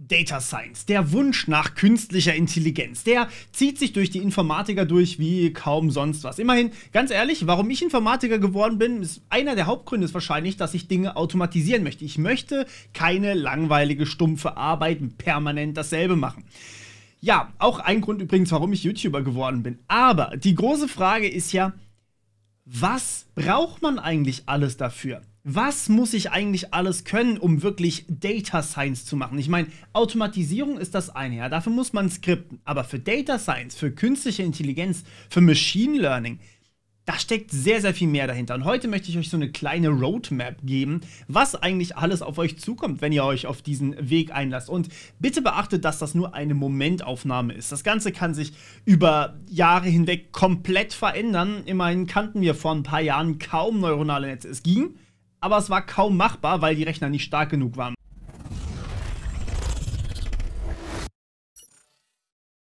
Data Science, der Wunsch nach künstlicher Intelligenz, der zieht sich durch die Informatiker durch wie kaum sonst was. Immerhin, ganz ehrlich, warum ich Informatiker geworden bin, ist einer der Hauptgründe ist wahrscheinlich, dass ich Dinge automatisieren möchte. Ich möchte keine langweilige, stumpfe Arbeit permanent dasselbe machen. Ja, auch ein Grund übrigens, warum ich YouTuber geworden bin. Aber die große Frage ist ja, was braucht man eigentlich alles dafür? was muss ich eigentlich alles können, um wirklich Data Science zu machen? Ich meine, Automatisierung ist das eine, ja, dafür muss man skripten. Aber für Data Science, für künstliche Intelligenz, für Machine Learning, da steckt sehr, sehr viel mehr dahinter. Und heute möchte ich euch so eine kleine Roadmap geben, was eigentlich alles auf euch zukommt, wenn ihr euch auf diesen Weg einlasst. Und bitte beachtet, dass das nur eine Momentaufnahme ist. Das Ganze kann sich über Jahre hinweg komplett verändern. Immerhin kannten wir vor ein paar Jahren kaum neuronale Netze. Es ging aber es war kaum machbar, weil die Rechner nicht stark genug waren.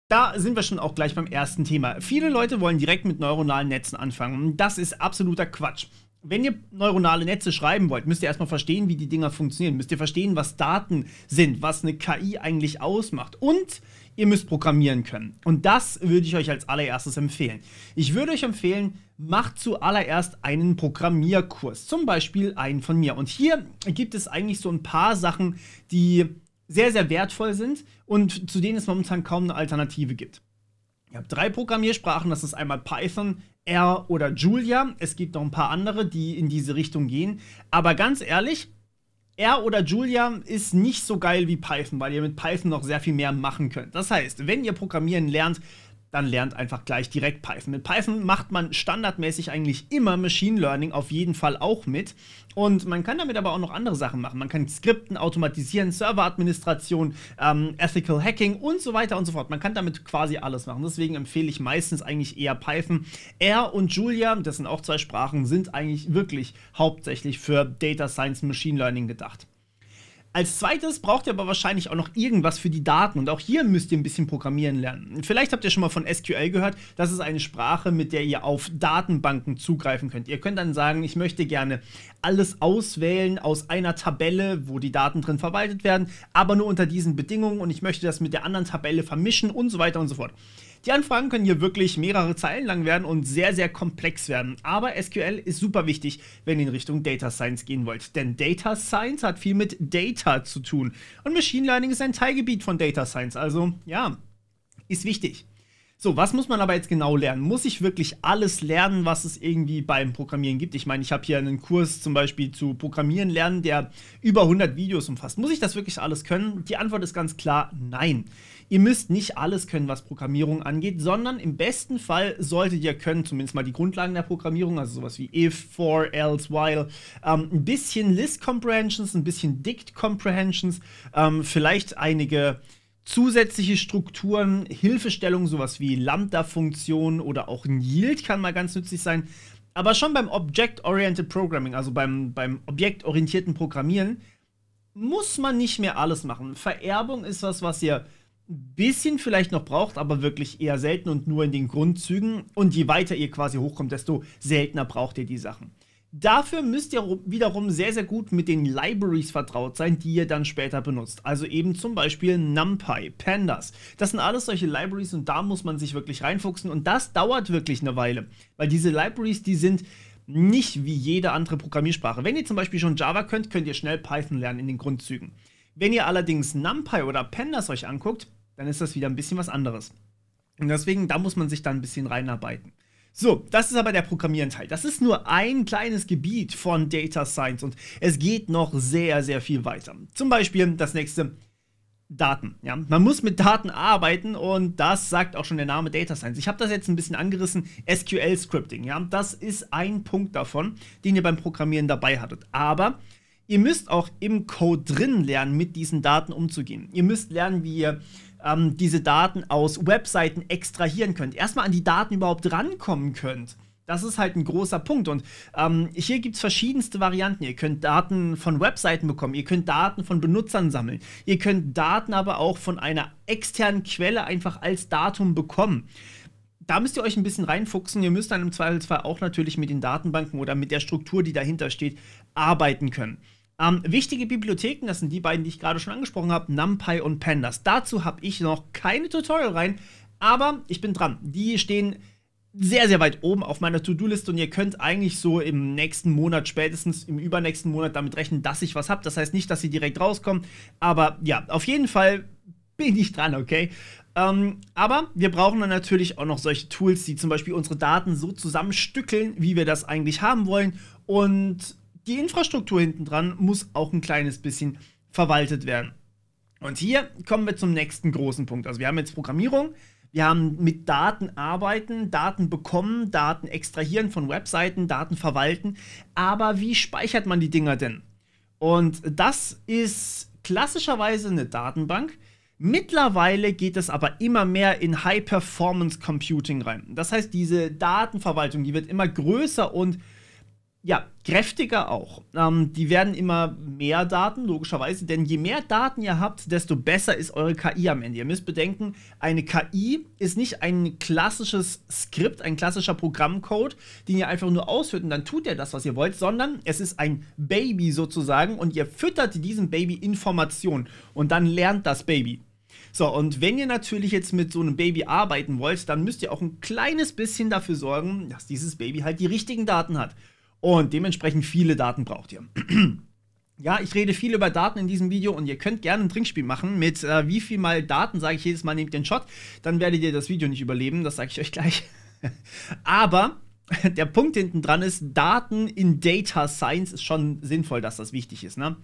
Da sind wir schon auch gleich beim ersten Thema. Viele Leute wollen direkt mit neuronalen Netzen anfangen. Das ist absoluter Quatsch. Wenn ihr neuronale Netze schreiben wollt, müsst ihr erstmal verstehen, wie die Dinger funktionieren. Müsst ihr verstehen, was Daten sind, was eine KI eigentlich ausmacht. Und Ihr müsst programmieren können. Und das würde ich euch als allererstes empfehlen. Ich würde euch empfehlen, macht zuallererst einen Programmierkurs. Zum Beispiel einen von mir. Und hier gibt es eigentlich so ein paar Sachen, die sehr, sehr wertvoll sind und zu denen es momentan kaum eine Alternative gibt. Ihr habt drei Programmiersprachen, das ist einmal Python, R oder Julia. Es gibt noch ein paar andere, die in diese Richtung gehen. Aber ganz ehrlich, R oder Julia ist nicht so geil wie Python, weil ihr mit Python noch sehr viel mehr machen könnt. Das heißt, wenn ihr Programmieren lernt, dann lernt einfach gleich direkt Python. Mit Python macht man standardmäßig eigentlich immer Machine Learning auf jeden Fall auch mit. Und man kann damit aber auch noch andere Sachen machen. Man kann Skripten automatisieren, Serveradministration, ähm, Ethical Hacking und so weiter und so fort. Man kann damit quasi alles machen. Deswegen empfehle ich meistens eigentlich eher Python. R und Julia, das sind auch zwei Sprachen, sind eigentlich wirklich hauptsächlich für Data Science Machine Learning gedacht. Als zweites braucht ihr aber wahrscheinlich auch noch irgendwas für die Daten und auch hier müsst ihr ein bisschen programmieren lernen. Vielleicht habt ihr schon mal von SQL gehört. Das ist eine Sprache, mit der ihr auf Datenbanken zugreifen könnt. Ihr könnt dann sagen, ich möchte gerne alles auswählen aus einer Tabelle, wo die Daten drin verwaltet werden, aber nur unter diesen Bedingungen und ich möchte das mit der anderen Tabelle vermischen und so weiter und so fort. Die Anfragen können hier wirklich mehrere Zeilen lang werden und sehr, sehr komplex werden. Aber SQL ist super wichtig, wenn ihr in Richtung Data Science gehen wollt. Denn Data Science hat viel mit Data zu tun. Und Machine Learning ist ein Teilgebiet von Data Science. Also ja, ist wichtig. So, was muss man aber jetzt genau lernen? Muss ich wirklich alles lernen, was es irgendwie beim Programmieren gibt? Ich meine, ich habe hier einen Kurs zum Beispiel zu Programmieren lernen, der über 100 Videos umfasst. Muss ich das wirklich alles können? Die Antwort ist ganz klar, nein. Ihr müsst nicht alles können, was Programmierung angeht, sondern im besten Fall solltet ihr können, zumindest mal die Grundlagen der Programmierung, also sowas wie if, for, else, while, ähm, ein bisschen List Comprehensions, ein bisschen Dict Comprehensions, ähm, vielleicht einige zusätzliche Strukturen, Hilfestellungen, sowas wie Lambda-Funktionen oder auch ein Yield kann mal ganz nützlich sein. Aber schon beim Object-Oriented Programming, also beim, beim objektorientierten Programmieren, muss man nicht mehr alles machen. Vererbung ist was, was ihr bisschen vielleicht noch braucht, aber wirklich eher selten und nur in den Grundzügen. Und je weiter ihr quasi hochkommt, desto seltener braucht ihr die Sachen. Dafür müsst ihr wiederum sehr, sehr gut mit den Libraries vertraut sein, die ihr dann später benutzt. Also eben zum Beispiel NumPy, Pandas. Das sind alles solche Libraries und da muss man sich wirklich reinfuchsen und das dauert wirklich eine Weile, weil diese Libraries, die sind nicht wie jede andere Programmiersprache. Wenn ihr zum Beispiel schon Java könnt, könnt ihr schnell Python lernen in den Grundzügen. Wenn ihr allerdings NumPy oder Pandas euch anguckt, dann ist das wieder ein bisschen was anderes. Und deswegen, da muss man sich dann ein bisschen reinarbeiten. So, das ist aber der Programmierenteil. Das ist nur ein kleines Gebiet von Data Science und es geht noch sehr, sehr viel weiter. Zum Beispiel das nächste, Daten. Ja? Man muss mit Daten arbeiten und das sagt auch schon der Name Data Science. Ich habe das jetzt ein bisschen angerissen. SQL Scripting, ja, das ist ein Punkt davon, den ihr beim Programmieren dabei hattet. Aber Ihr müsst auch im Code drin lernen, mit diesen Daten umzugehen. Ihr müsst lernen, wie ihr ähm, diese Daten aus Webseiten extrahieren könnt. Erstmal an die Daten überhaupt rankommen könnt. Das ist halt ein großer Punkt. Und ähm, hier gibt es verschiedenste Varianten. Ihr könnt Daten von Webseiten bekommen, ihr könnt Daten von Benutzern sammeln, ihr könnt Daten aber auch von einer externen Quelle einfach als Datum bekommen. Da müsst ihr euch ein bisschen reinfuchsen. Ihr müsst dann im Zweifelsfall auch natürlich mit den Datenbanken oder mit der Struktur, die dahinter steht, arbeiten können. Ähm, wichtige Bibliotheken, das sind die beiden, die ich gerade schon angesprochen habe, NumPy und Pandas. Dazu habe ich noch keine Tutorial rein, aber ich bin dran. Die stehen sehr, sehr weit oben auf meiner To-Do-Liste und ihr könnt eigentlich so im nächsten Monat, spätestens im übernächsten Monat damit rechnen, dass ich was habe. Das heißt nicht, dass sie direkt rauskommen, aber ja, auf jeden Fall bin ich dran, okay? Ähm, aber wir brauchen dann natürlich auch noch solche Tools, die zum Beispiel unsere Daten so zusammenstückeln, wie wir das eigentlich haben wollen und die Infrastruktur hinten dran muss auch ein kleines bisschen verwaltet werden. Und hier kommen wir zum nächsten großen Punkt. Also wir haben jetzt Programmierung, wir haben mit Daten arbeiten, Daten bekommen, Daten extrahieren von Webseiten, Daten verwalten. Aber wie speichert man die Dinger denn? Und das ist klassischerweise eine Datenbank. Mittlerweile geht es aber immer mehr in High-Performance-Computing rein. Das heißt, diese Datenverwaltung, die wird immer größer und ja, kräftiger auch. Ähm, die werden immer mehr Daten, logischerweise, denn je mehr Daten ihr habt, desto besser ist eure KI am Ende. Ihr müsst bedenken, eine KI ist nicht ein klassisches Skript, ein klassischer Programmcode, den ihr einfach nur ausführt und dann tut ihr das, was ihr wollt, sondern es ist ein Baby sozusagen und ihr füttert diesem Baby Informationen und dann lernt das Baby. So, und wenn ihr natürlich jetzt mit so einem Baby arbeiten wollt, dann müsst ihr auch ein kleines bisschen dafür sorgen, dass dieses Baby halt die richtigen Daten hat und dementsprechend viele Daten braucht ihr. Ja, ich rede viel über Daten in diesem Video und ihr könnt gerne ein Trinkspiel machen mit äh, wie viel mal Daten sage ich jedes Mal nehmt den Shot, dann werdet ihr das Video nicht überleben, das sage ich euch gleich. Aber der Punkt hinten dran ist, Daten in Data Science ist schon sinnvoll, dass das wichtig ist. Ne?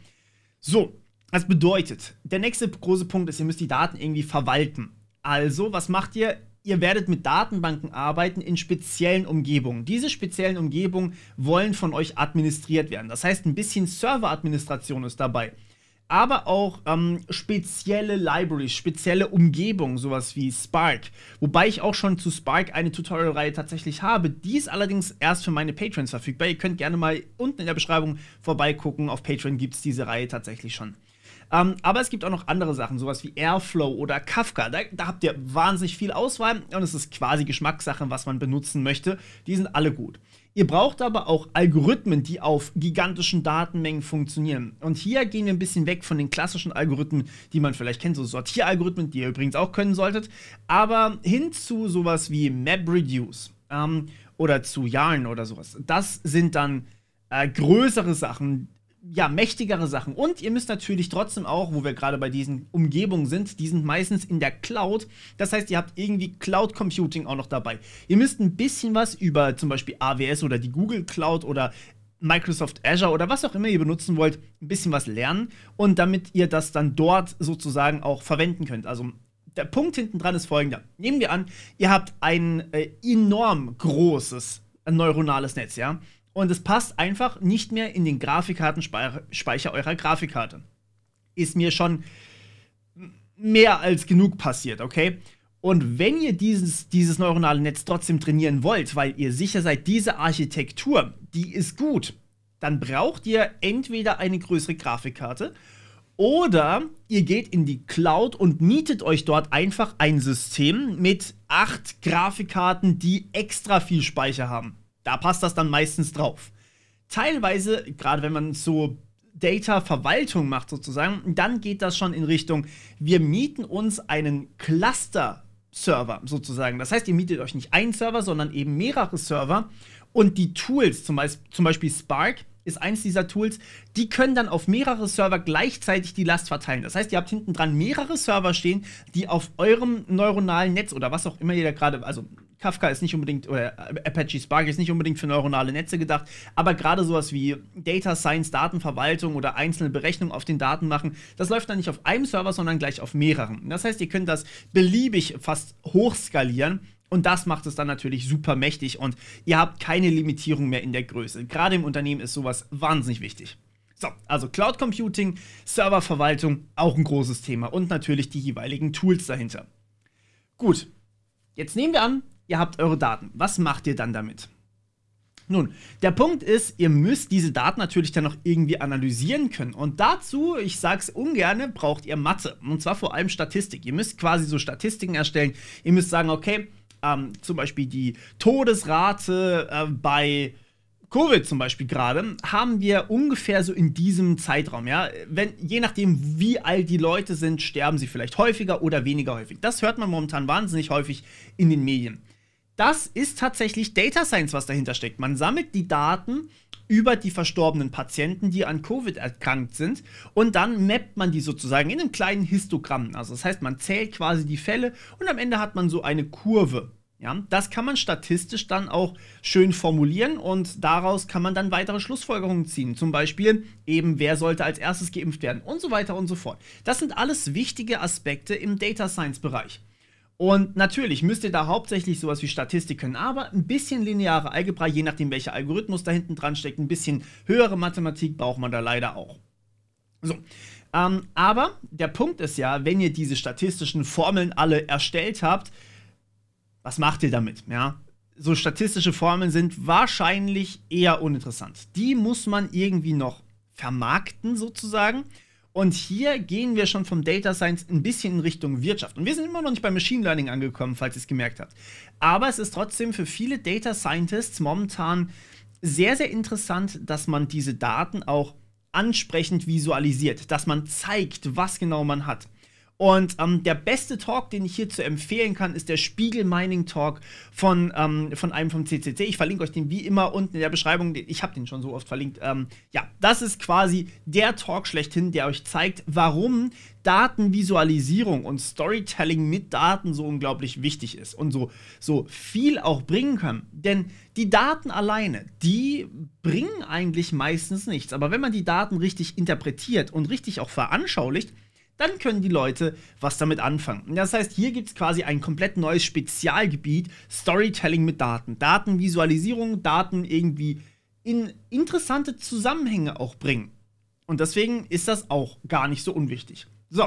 So, das bedeutet, der nächste große Punkt ist, ihr müsst die Daten irgendwie verwalten. Also, was macht ihr? ihr werdet mit Datenbanken arbeiten in speziellen Umgebungen. Diese speziellen Umgebungen wollen von euch administriert werden. Das heißt, ein bisschen Serveradministration ist dabei. Aber auch ähm, spezielle Libraries, spezielle Umgebungen, sowas wie Spark. Wobei ich auch schon zu Spark eine Tutorial-Reihe tatsächlich habe. Die ist allerdings erst für meine Patrons verfügbar. Ihr könnt gerne mal unten in der Beschreibung vorbeigucken. Auf Patreon gibt es diese Reihe tatsächlich schon. Ähm, aber es gibt auch noch andere Sachen, sowas wie Airflow oder Kafka. Da, da habt ihr wahnsinnig viel Auswahl und es ist quasi Geschmackssache, was man benutzen möchte. Die sind alle gut. Ihr braucht aber auch Algorithmen, die auf gigantischen Datenmengen funktionieren. Und hier gehen wir ein bisschen weg von den klassischen Algorithmen, die man vielleicht kennt, so Sortieralgorithmen, die ihr übrigens auch können solltet, aber hin zu sowas wie MapReduce ähm, oder zu Yarn oder sowas. Das sind dann äh, größere Sachen, ja, mächtigere Sachen. Und ihr müsst natürlich trotzdem auch, wo wir gerade bei diesen Umgebungen sind, die sind meistens in der Cloud. Das heißt, ihr habt irgendwie Cloud Computing auch noch dabei. Ihr müsst ein bisschen was über zum Beispiel AWS oder die Google Cloud oder Microsoft Azure oder was auch immer ihr benutzen wollt, ein bisschen was lernen und damit ihr das dann dort sozusagen auch verwenden könnt. Also der Punkt hinten dran ist folgender. Nehmen wir an, ihr habt ein äh, enorm großes neuronales Netz, ja? Und es passt einfach nicht mehr in den Grafikkartenspeicher eurer Grafikkarte. Ist mir schon mehr als genug passiert, okay? Und wenn ihr dieses, dieses neuronale Netz trotzdem trainieren wollt, weil ihr sicher seid, diese Architektur, die ist gut, dann braucht ihr entweder eine größere Grafikkarte oder ihr geht in die Cloud und mietet euch dort einfach ein System mit acht Grafikkarten, die extra viel Speicher haben. Da passt das dann meistens drauf. Teilweise, gerade wenn man so Data-Verwaltung macht sozusagen, dann geht das schon in Richtung, wir mieten uns einen Cluster-Server sozusagen. Das heißt, ihr mietet euch nicht einen Server, sondern eben mehrere Server. Und die Tools, zum Beispiel, zum Beispiel Spark, ist eins dieser Tools, die können dann auf mehrere Server gleichzeitig die Last verteilen. Das heißt, ihr habt hinten dran mehrere Server stehen, die auf eurem neuronalen Netz oder was auch immer ihr da gerade, also Kafka ist nicht unbedingt, oder Apache Spark ist nicht unbedingt für neuronale Netze gedacht, aber gerade sowas wie Data Science, Datenverwaltung oder einzelne Berechnungen auf den Daten machen, das läuft dann nicht auf einem Server, sondern gleich auf mehreren. Das heißt, ihr könnt das beliebig fast hochskalieren. Und das macht es dann natürlich super mächtig und ihr habt keine Limitierung mehr in der Größe. Gerade im Unternehmen ist sowas wahnsinnig wichtig. So, also Cloud Computing, Serververwaltung, auch ein großes Thema und natürlich die jeweiligen Tools dahinter. Gut, jetzt nehmen wir an, ihr habt eure Daten. Was macht ihr dann damit? Nun, der Punkt ist, ihr müsst diese Daten natürlich dann noch irgendwie analysieren können. Und dazu, ich sage es ungern, braucht ihr Mathe. Und zwar vor allem Statistik. Ihr müsst quasi so Statistiken erstellen. Ihr müsst sagen, okay, ähm, zum Beispiel die Todesrate äh, bei Covid zum Beispiel gerade, haben wir ungefähr so in diesem Zeitraum, ja, wenn, je nachdem, wie alt die Leute sind, sterben sie vielleicht häufiger oder weniger häufig. Das hört man momentan wahnsinnig häufig in den Medien das ist tatsächlich Data Science, was dahinter steckt. Man sammelt die Daten über die verstorbenen Patienten, die an Covid erkrankt sind. Und dann mappt man die sozusagen in einem kleinen Histogramm. Also das heißt, man zählt quasi die Fälle und am Ende hat man so eine Kurve. Ja, das kann man statistisch dann auch schön formulieren und daraus kann man dann weitere Schlussfolgerungen ziehen. Zum Beispiel eben, wer sollte als erstes geimpft werden und so weiter und so fort. Das sind alles wichtige Aspekte im Data Science Bereich. Und natürlich müsst ihr da hauptsächlich sowas wie Statistik können, aber ein bisschen lineare Algebra, je nachdem welcher Algorithmus da hinten dran steckt, ein bisschen höhere Mathematik braucht man da leider auch. So, ähm, aber der Punkt ist ja, wenn ihr diese statistischen Formeln alle erstellt habt, was macht ihr damit? Ja? So statistische Formeln sind wahrscheinlich eher uninteressant. Die muss man irgendwie noch vermarkten sozusagen. Und hier gehen wir schon vom Data Science ein bisschen in Richtung Wirtschaft. Und wir sind immer noch nicht bei Machine Learning angekommen, falls ihr es gemerkt habt. Aber es ist trotzdem für viele Data Scientists momentan sehr, sehr interessant, dass man diese Daten auch ansprechend visualisiert, dass man zeigt, was genau man hat. Und ähm, der beste Talk, den ich hierzu empfehlen kann, ist der Spiegel Mining Talk von, ähm, von einem vom CCC. Ich verlinke euch den wie immer unten in der Beschreibung. Ich habe den schon so oft verlinkt. Ähm, ja, das ist quasi der Talk schlechthin, der euch zeigt, warum Datenvisualisierung und Storytelling mit Daten so unglaublich wichtig ist und so, so viel auch bringen kann. Denn die Daten alleine, die bringen eigentlich meistens nichts. Aber wenn man die Daten richtig interpretiert und richtig auch veranschaulicht, dann können die Leute was damit anfangen. Das heißt, hier gibt es quasi ein komplett neues Spezialgebiet, Storytelling mit Daten. Datenvisualisierung, Daten irgendwie in interessante Zusammenhänge auch bringen. Und deswegen ist das auch gar nicht so unwichtig. So,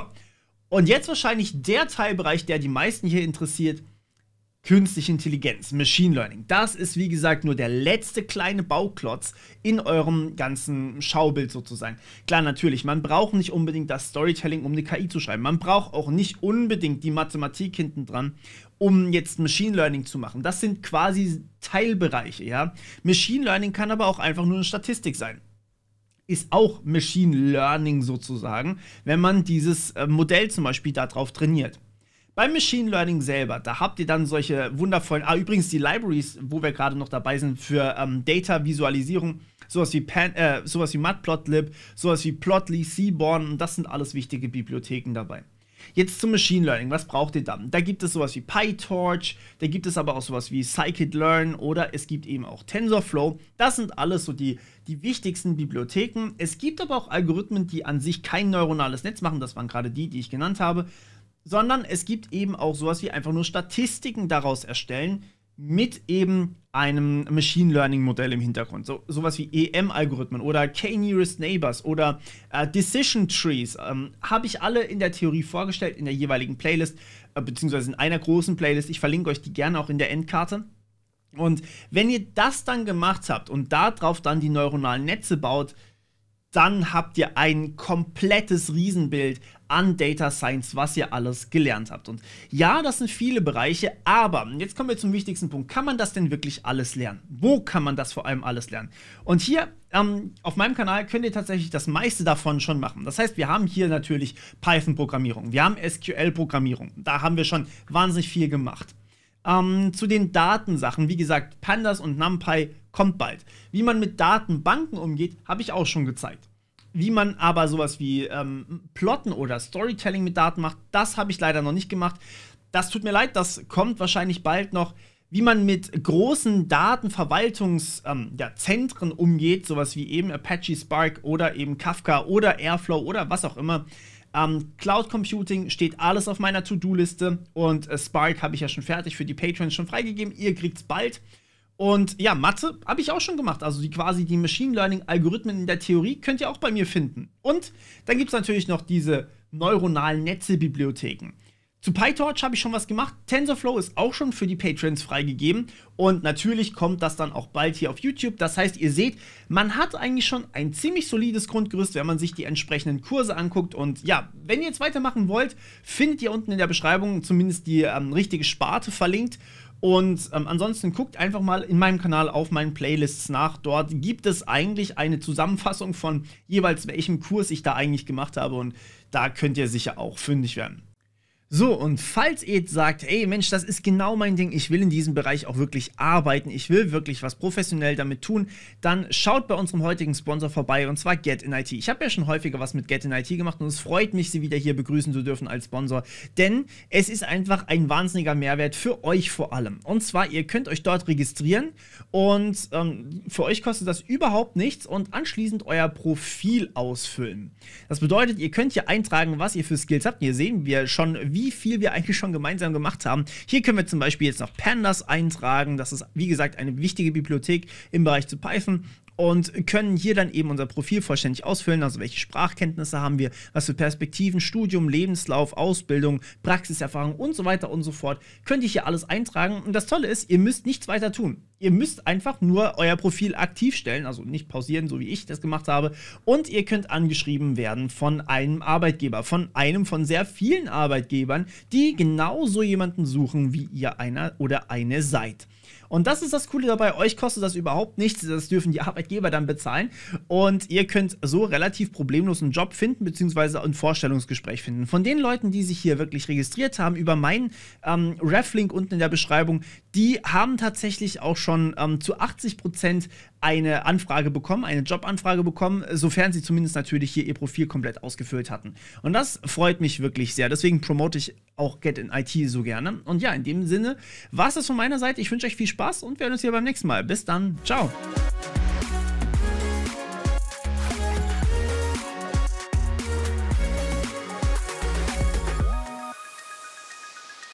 und jetzt wahrscheinlich der Teilbereich, der die meisten hier interessiert, Künstliche Intelligenz, Machine Learning, das ist wie gesagt nur der letzte kleine Bauklotz in eurem ganzen Schaubild sozusagen. Klar, natürlich, man braucht nicht unbedingt das Storytelling, um eine KI zu schreiben. Man braucht auch nicht unbedingt die Mathematik hinten dran, um jetzt Machine Learning zu machen. Das sind quasi Teilbereiche, ja. Machine Learning kann aber auch einfach nur eine Statistik sein ist auch Machine Learning sozusagen, wenn man dieses äh, Modell zum Beispiel darauf trainiert. Beim Machine Learning selber, da habt ihr dann solche wundervollen, ah übrigens die Libraries, wo wir gerade noch dabei sind, für ähm, Data-Visualisierung, sowas wie, Pan, äh, sowas wie Matplotlib, sowas wie Plotly, Seaborn, und das sind alles wichtige Bibliotheken dabei. Jetzt zum Machine Learning, was braucht ihr dann? Da gibt es sowas wie PyTorch, da gibt es aber auch sowas wie Scikit-Learn oder es gibt eben auch TensorFlow. Das sind alles so die, die wichtigsten Bibliotheken. Es gibt aber auch Algorithmen, die an sich kein neuronales Netz machen, das waren gerade die, die ich genannt habe, sondern es gibt eben auch sowas wie einfach nur Statistiken daraus erstellen mit eben einem Machine Learning Modell im Hintergrund. So, sowas wie EM-Algorithmen oder K-Nearest Neighbors oder äh, Decision Trees ähm, habe ich alle in der Theorie vorgestellt, in der jeweiligen Playlist, äh, beziehungsweise in einer großen Playlist. Ich verlinke euch die gerne auch in der Endkarte. Und wenn ihr das dann gemacht habt und darauf dann die neuronalen Netze baut, dann habt ihr ein komplettes Riesenbild an Data Science, was ihr alles gelernt habt. Und ja, das sind viele Bereiche, aber jetzt kommen wir zum wichtigsten Punkt. Kann man das denn wirklich alles lernen? Wo kann man das vor allem alles lernen? Und hier ähm, auf meinem Kanal könnt ihr tatsächlich das meiste davon schon machen. Das heißt, wir haben hier natürlich Python-Programmierung, wir haben SQL-Programmierung. Da haben wir schon wahnsinnig viel gemacht. Ähm, zu den Datensachen, wie gesagt, Pandas und NumPy kommt bald. Wie man mit Datenbanken umgeht, habe ich auch schon gezeigt. Wie man aber sowas wie ähm, Plotten oder Storytelling mit Daten macht, das habe ich leider noch nicht gemacht. Das tut mir leid, das kommt wahrscheinlich bald noch. Wie man mit großen Datenverwaltungszentren ähm, ja, umgeht, sowas wie eben Apache Spark oder eben Kafka oder Airflow oder was auch immer. Ähm, Cloud Computing steht alles auf meiner To-Do-Liste und äh, Spark habe ich ja schon fertig für die Patrons schon freigegeben. Ihr kriegt es bald. Und ja, Mathe habe ich auch schon gemacht. Also die quasi die Machine Learning-Algorithmen in der Theorie könnt ihr auch bei mir finden. Und dann gibt es natürlich noch diese neuronalen Netze-Bibliotheken. Zu PyTorch habe ich schon was gemacht. TensorFlow ist auch schon für die Patrons freigegeben. Und natürlich kommt das dann auch bald hier auf YouTube. Das heißt, ihr seht, man hat eigentlich schon ein ziemlich solides Grundgerüst, wenn man sich die entsprechenden Kurse anguckt. Und ja, wenn ihr jetzt weitermachen wollt, findet ihr unten in der Beschreibung zumindest die ähm, richtige Sparte verlinkt. Und ähm, ansonsten guckt einfach mal in meinem Kanal auf meinen Playlists nach. Dort gibt es eigentlich eine Zusammenfassung von jeweils welchem Kurs ich da eigentlich gemacht habe. Und da könnt ihr sicher auch fündig werden. So, und falls ihr sagt, ey Mensch, das ist genau mein Ding, ich will in diesem Bereich auch wirklich arbeiten, ich will wirklich was professionell damit tun, dann schaut bei unserem heutigen Sponsor vorbei und zwar Get in IT. Ich habe ja schon häufiger was mit Get in IT gemacht und es freut mich, sie wieder hier begrüßen zu dürfen als Sponsor, denn es ist einfach ein wahnsinniger Mehrwert für euch vor allem. Und zwar, ihr könnt euch dort registrieren und ähm, für euch kostet das überhaupt nichts und anschließend euer Profil ausfüllen. Das bedeutet, ihr könnt hier eintragen, was ihr für Skills habt. Hier sehen wir schon, wie wie viel wir eigentlich schon gemeinsam gemacht haben. Hier können wir zum Beispiel jetzt noch Pandas eintragen. Das ist, wie gesagt, eine wichtige Bibliothek im Bereich zu Python und können hier dann eben unser Profil vollständig ausfüllen, also welche Sprachkenntnisse haben wir, was für Perspektiven, Studium, Lebenslauf, Ausbildung, Praxiserfahrung und so weiter und so fort, könnt ihr hier alles eintragen und das Tolle ist, ihr müsst nichts weiter tun. Ihr müsst einfach nur euer Profil aktiv stellen, also nicht pausieren, so wie ich das gemacht habe und ihr könnt angeschrieben werden von einem Arbeitgeber, von einem von sehr vielen Arbeitgebern, die genauso jemanden suchen, wie ihr einer oder eine seid. Und das ist das Coole dabei, euch kostet das überhaupt nichts, das dürfen die Arbeitgeber dann bezahlen. Und ihr könnt so relativ problemlos einen Job finden, beziehungsweise ein Vorstellungsgespräch finden. Von den Leuten, die sich hier wirklich registriert haben, über meinen ähm, Reflink unten in der Beschreibung, die haben tatsächlich auch schon ähm, zu 80% Prozent eine Anfrage bekommen, eine Jobanfrage bekommen, sofern sie zumindest natürlich hier ihr Profil komplett ausgefüllt hatten. Und das freut mich wirklich sehr. Deswegen promote ich auch Get in IT so gerne. Und ja, in dem Sinne war es das von meiner Seite. Ich wünsche euch viel Spaß Spaß und wir sehen uns hier beim nächsten Mal. Bis dann. Ciao.